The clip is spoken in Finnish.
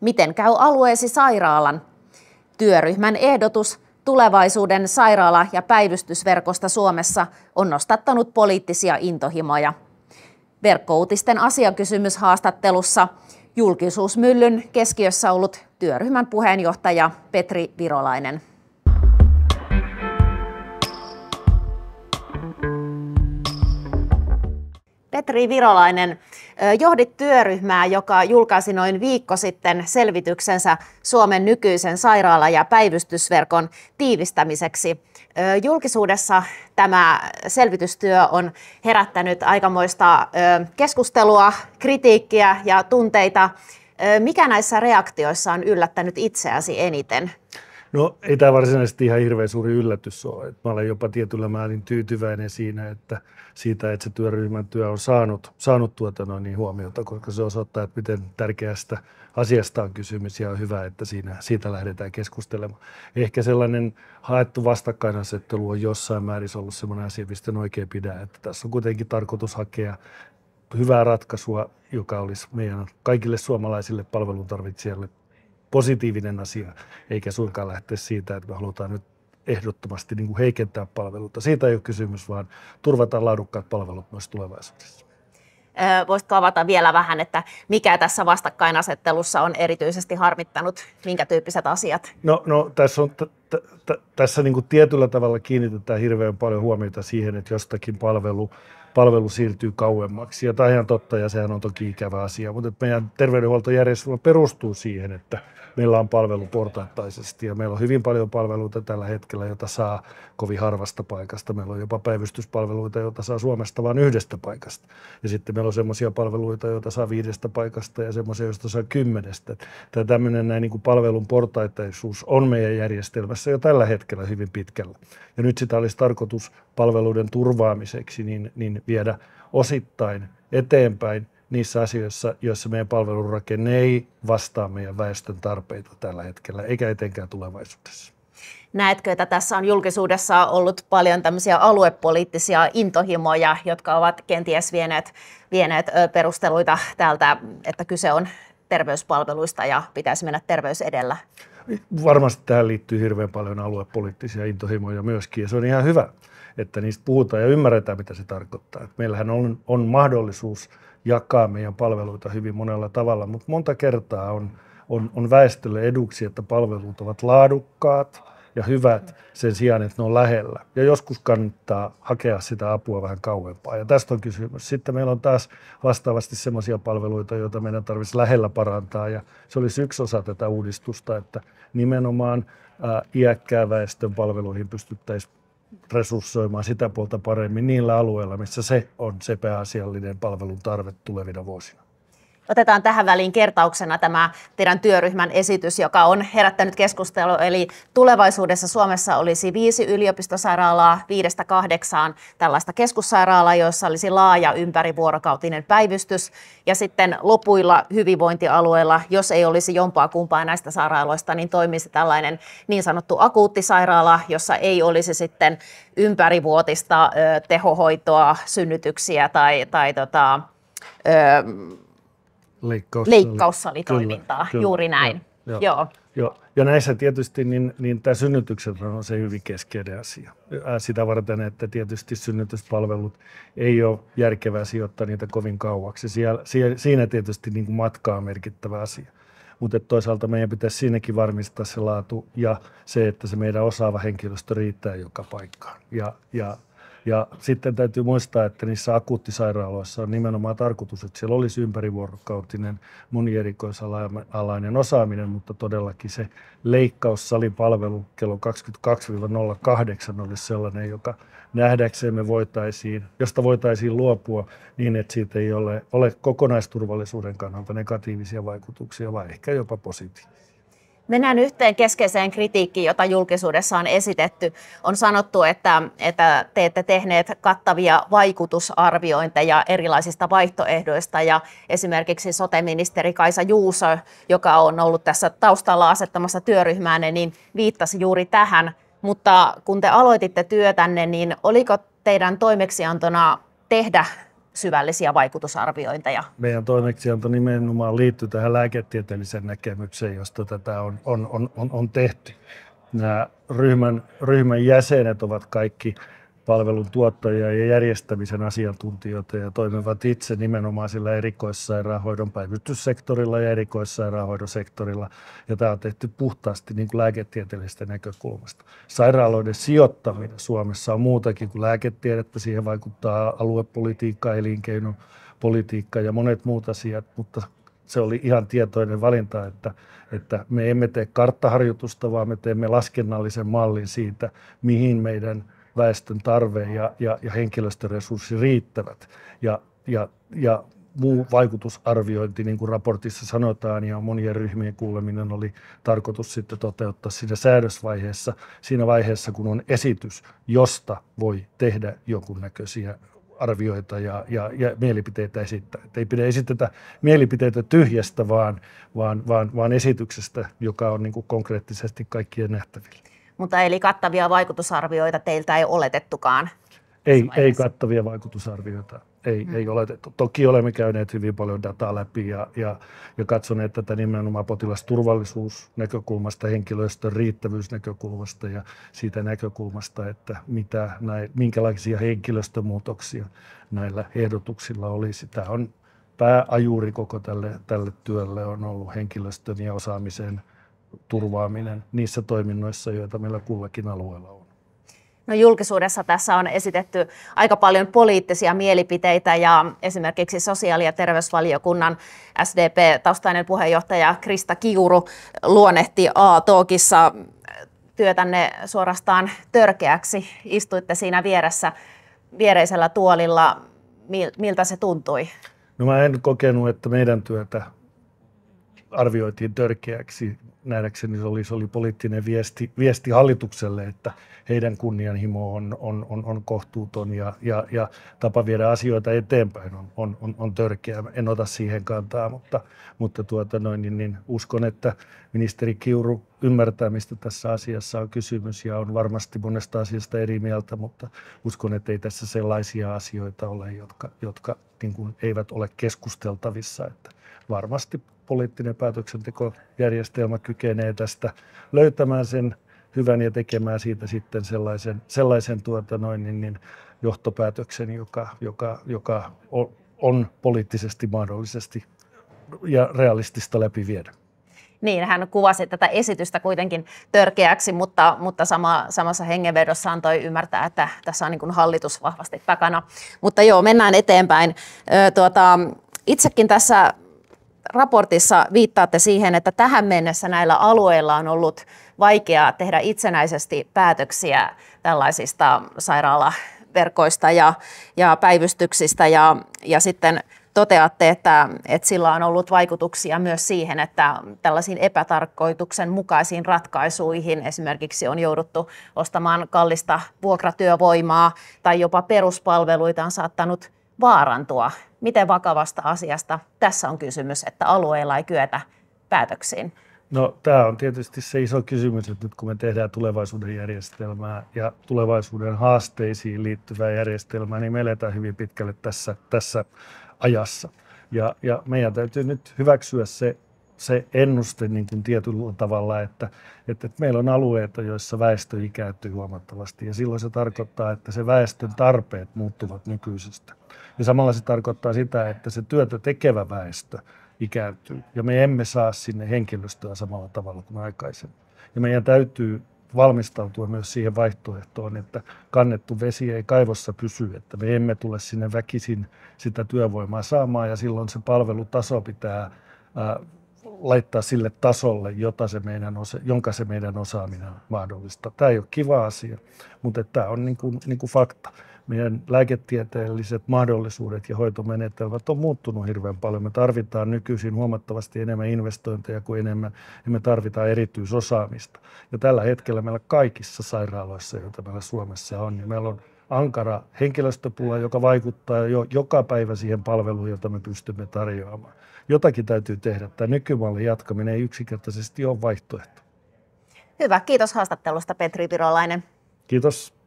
Miten käy alueesi sairaalan? Työryhmän ehdotus tulevaisuuden sairaala- ja päivystysverkosta Suomessa on nostattanut poliittisia intohimoja. Verkkoutisten asiakysymyshaastattelussa julkisuusmyllyn keskiössä ollut työryhmän puheenjohtaja Petri Virolainen. Petri Virolainen, johdit työryhmää, joka julkaisi noin viikko sitten selvityksensä Suomen nykyisen sairaala- ja päivystysverkon tiivistämiseksi. Julkisuudessa tämä selvitystyö on herättänyt aikamoista keskustelua, kritiikkiä ja tunteita. Mikä näissä reaktioissa on yllättänyt itseäsi eniten? No ei tämä varsinaisesti ihan hirveän suuri yllätys ole. Mä olen jopa tietyllä määrin tyytyväinen siinä, että siitä, että se työryhmän työ on saanut, saanut tuota noin niin huomiota, koska se osoittaa, että miten tärkeästä asiasta on kysymys ja on hyvä, että siinä, siitä lähdetään keskustelemaan. Ehkä sellainen haettu vastakkainasettelu on jossain määrin ollut sellainen asia, mistä en oikein pidä, että tässä on kuitenkin tarkoitus hakea hyvää ratkaisua, joka olisi meidän kaikille suomalaisille palveluntarvitsijalle positiivinen asia, eikä suinkaan lähteä siitä, että me halutaan nyt ehdottomasti niin kuin heikentää palveluita. Siitä ei ole kysymys, vaan turvataan laadukkaat palvelut myös tulevaisuudessa. Äh, voisitko avata vielä vähän, että mikä tässä vastakkainasettelussa on erityisesti harmittanut, minkä tyyppiset asiat? No, no tässä, on, t- t- tässä niin kuin tietyllä tavalla kiinnitetään hirveän paljon huomiota siihen, että jostakin palvelu palvelu siirtyy kauemmaksi. Ja tämä on ihan totta ja sehän on toki ikävä asia, mutta meidän terveydenhuoltojärjestelmä perustuu siihen, että meillä on palvelu portaittaisesti ja meillä on hyvin paljon palveluita tällä hetkellä, jota saa kovin harvasta paikasta. Meillä on jopa päivystyspalveluita, joita saa Suomesta vain yhdestä paikasta. Ja sitten meillä on semmoisia palveluita, joita saa viidestä paikasta ja semmoisia, joista saa kymmenestä. Tämä tämmöinen näin niin kuin palvelun portaittaisuus on meidän järjestelmässä jo tällä hetkellä hyvin pitkällä. Ja nyt sitä olisi tarkoitus palveluiden turvaamiseksi niin, niin viedä osittain eteenpäin niissä asioissa, joissa meidän palvelurakenne ei vastaa meidän väestön tarpeita tällä hetkellä, eikä etenkään tulevaisuudessa. Näetkö, että tässä on julkisuudessa ollut paljon tämmöisiä aluepoliittisia intohimoja, jotka ovat kenties vieneet, vieneet perusteluita täältä, että kyse on terveyspalveluista ja pitäisi mennä terveys edellä? varmasti tähän liittyy hirveän paljon aluepoliittisia intohimoja myöskin, ja se on ihan hyvä, että niistä puhutaan ja ymmärretään, mitä se tarkoittaa. Meillähän on, on mahdollisuus jakaa meidän palveluita hyvin monella tavalla, mutta monta kertaa on, on, on väestölle eduksi, että palvelut ovat laadukkaat, ja hyvät sen sijaan, että ne on lähellä. Ja joskus kannattaa hakea sitä apua vähän kauempaa. Ja tästä on kysymys. Sitten meillä on taas vastaavasti sellaisia palveluita, joita meidän tarvitsisi lähellä parantaa. Ja se olisi yksi osa tätä uudistusta, että nimenomaan äh, iäkkään väestön palveluihin pystyttäisiin resurssoimaan sitä puolta paremmin niillä alueilla, missä se on se pääasiallinen palvelun tarve tulevina vuosina. Otetaan tähän väliin kertauksena tämä teidän työryhmän esitys, joka on herättänyt keskustelua. Eli tulevaisuudessa Suomessa olisi viisi yliopistosairaalaa, viidestä kahdeksaan tällaista keskussairaalaa, joissa olisi laaja ympärivuorokautinen päivystys. Ja sitten lopuilla hyvinvointialueilla, jos ei olisi jompaa kumpaa näistä sairaaloista, niin toimisi tällainen niin sanottu akuuttisairaala, jossa ei olisi sitten ympärivuotista ö, tehohoitoa, synnytyksiä tai, tai tota, ö, leikkaussali. Leikkaussalitoimintaa, kyllä, kyllä, juuri näin. Joo, joo. joo. Joo. Ja näissä tietysti niin, niin tämä synnytykset on se hyvin keskeinen asia. Sitä varten, että tietysti synnytyspalvelut ei ole järkevää sijoittaa niitä kovin kauaksi. Siellä, siinä tietysti niin kuin matkaa merkittävä asia. Mutta toisaalta meidän pitäisi siinäkin varmistaa se laatu ja se, että se meidän osaava henkilöstö riittää joka paikkaan. Ja, ja ja sitten täytyy muistaa, että niissä akuuttisairaaloissa on nimenomaan tarkoitus, että siellä olisi ympärivuorokautinen monierikoisalainen osaaminen, mutta todellakin se leikkaussalipalvelu kello 22-08 olisi sellainen, joka nähdäksemme voitaisiin, josta voitaisiin luopua niin, että siitä ei ole, ole kokonaisturvallisuuden kannalta negatiivisia vaikutuksia, vaan ehkä jopa positiivisia. Mennään yhteen keskeiseen kritiikkiin, jota julkisuudessa on esitetty. On sanottu, että, että te ette tehneet kattavia vaikutusarviointeja erilaisista vaihtoehdoista ja esimerkiksi soteministeri Kaisa Juuso, joka on ollut tässä taustalla asettamassa työryhmää, niin viittasi juuri tähän. Mutta kun te aloititte työtänne, niin oliko teidän toimeksiantona tehdä syvällisiä vaikutusarviointeja. Meidän toimeksianto nimenomaan liittyy tähän lääketieteelliseen näkemykseen, josta tätä on, on, on, on tehty. Nämä ryhmän, ryhmän jäsenet ovat kaikki palvelun tuottajia ja järjestämisen asiantuntijoita ja toimivat itse nimenomaan sillä erikoissairaanhoidon päivystyssektorilla ja erikoissairaanhoidon sektorilla. Ja tämä on tehty puhtaasti niin kuin lääketieteellisestä näkökulmasta. Sairaaloiden sijoittaminen Suomessa on muutakin kuin lääketiedettä. Siihen vaikuttaa aluepolitiikka, elinkeinopolitiikka ja monet muut asiat, mutta se oli ihan tietoinen valinta, että, että me emme tee karttaharjoitusta, vaan me teemme laskennallisen mallin siitä, mihin meidän – väestön tarve ja, ja, ja henkilöstöresurssi riittävät. Ja, ja, ja muu vaikutusarviointi, niin kuin raportissa sanotaan, ja monien ryhmien kuuleminen oli tarkoitus sitten toteuttaa siinä säädösvaiheessa, siinä vaiheessa, kun on esitys, josta voi tehdä jonkunnäköisiä arvioita ja, ja, ja mielipiteitä esittää. Et ei pidä esitetä mielipiteitä tyhjästä, vaan, vaan, vaan, vaan esityksestä, joka on niin kuin konkreettisesti kaikkien nähtävillä mutta eli kattavia vaikutusarvioita teiltä ei oletettukaan. Ei, ei kattavia vaikutusarvioita. Ei, hmm. ei oletettu. Toki olemme käyneet hyvin paljon dataa läpi ja, ja, ja katsoneet tätä nimenomaan potilasturvallisuusnäkökulmasta, henkilöstön riittävyysnäkökulmasta ja siitä näkökulmasta, että mitä näin, minkälaisia henkilöstömuutoksia näillä ehdotuksilla olisi. Tämä on pääajuri koko tälle, tälle työlle on ollut henkilöstön ja osaamisen turvaaminen niissä toiminnoissa, joita meillä kullakin alueella on. No julkisuudessa tässä on esitetty aika paljon poliittisia mielipiteitä ja esimerkiksi sosiaali- ja terveysvaliokunnan SDP-taustainen puheenjohtaja Krista Kiuru luonnehti a tookissa työtänne suorastaan törkeäksi. Istuitte siinä vieressä viereisellä tuolilla. Miltä se tuntui? No mä en kokenut, että meidän työtä arvioitiin törkeäksi. Nähdäkseni se oli, se oli poliittinen viesti, viesti hallitukselle, että heidän kunnianhimo on, on, on, on kohtuuton ja, ja, ja tapa viedä asioita eteenpäin on, on, on, on törkeä. En ota siihen kantaa, mutta, mutta tuota noin, niin, niin uskon, että ministeri Kiuru ymmärtää, mistä tässä asiassa on kysymys ja on varmasti monesta asiasta eri mieltä, mutta uskon, että ei tässä sellaisia asioita ole, jotka, jotka niin kuin eivät ole keskusteltavissa. Että varmasti poliittinen päätöksentekojärjestelmä kykenee tästä löytämään sen hyvän ja tekemään siitä sitten sellaisen, sellaisen tuota noin, niin, niin johtopäätöksen, joka, joka, joka on, on poliittisesti mahdollisesti ja realistista läpi viedä. Niin, hän kuvasi tätä esitystä kuitenkin törkeäksi, mutta, mutta sama, samassa hengenvedossa antoi ymmärtää, että tässä on niin hallitus vahvasti takana. Mutta joo, mennään eteenpäin. Ö, tuota, itsekin tässä raportissa viittaatte siihen, että tähän mennessä näillä alueilla on ollut vaikeaa tehdä itsenäisesti päätöksiä tällaisista sairaalaverkoista ja, ja päivystyksistä ja, ja sitten toteatte, että, että sillä on ollut vaikutuksia myös siihen, että tällaisiin mukaisiin ratkaisuihin esimerkiksi on jouduttu ostamaan kallista vuokratyövoimaa tai jopa peruspalveluita on saattanut vaarantua. Miten vakavasta asiasta tässä on kysymys, että alueilla ei kyetä päätöksiin? No tämä on tietysti se iso kysymys, että nyt kun me tehdään tulevaisuuden järjestelmää ja tulevaisuuden haasteisiin liittyvää järjestelmää, niin me eletään hyvin pitkälle tässä, tässä ajassa. Ja, ja meidän täytyy nyt hyväksyä se, se ennuste niin kuin tietyllä tavalla, että, että, että meillä on alueita, joissa väestö ikääntyy huomattavasti ja silloin se tarkoittaa, että se väestön tarpeet muuttuvat nykyisestä. Ja samalla se tarkoittaa sitä, että se työtä tekevä väestö ikääntyy ja me emme saa sinne henkilöstöä samalla tavalla kuin aikaisemmin. Ja meidän täytyy valmistautua myös siihen vaihtoehtoon, että kannettu vesi ei kaivossa pysy, että me emme tule sinne väkisin sitä työvoimaa saamaan ja silloin se palvelutaso pitää laittaa sille tasolle, jota se meidän osa, jonka se meidän osaaminen mahdollistaa. Tämä ei ole kiva asia, mutta tämä on niin kuin, niin kuin fakta. Meidän lääketieteelliset mahdollisuudet ja hoitomenetelmät on muuttunut hirveän paljon. Me tarvitaan nykyisin huomattavasti enemmän investointeja kuin enemmän, ja me tarvitaan erityisosaamista. Ja tällä hetkellä meillä kaikissa sairaaloissa, joita meillä Suomessa on, niin meillä on ankara henkilöstöpula, joka vaikuttaa jo joka päivä siihen palveluun, jota me pystymme tarjoamaan. Jotakin täytyy tehdä. Tämä nykymallin jatkaminen ei yksinkertaisesti ole vaihtoehto. Hyvä. Kiitos haastattelusta Petri Virolainen. Kiitos.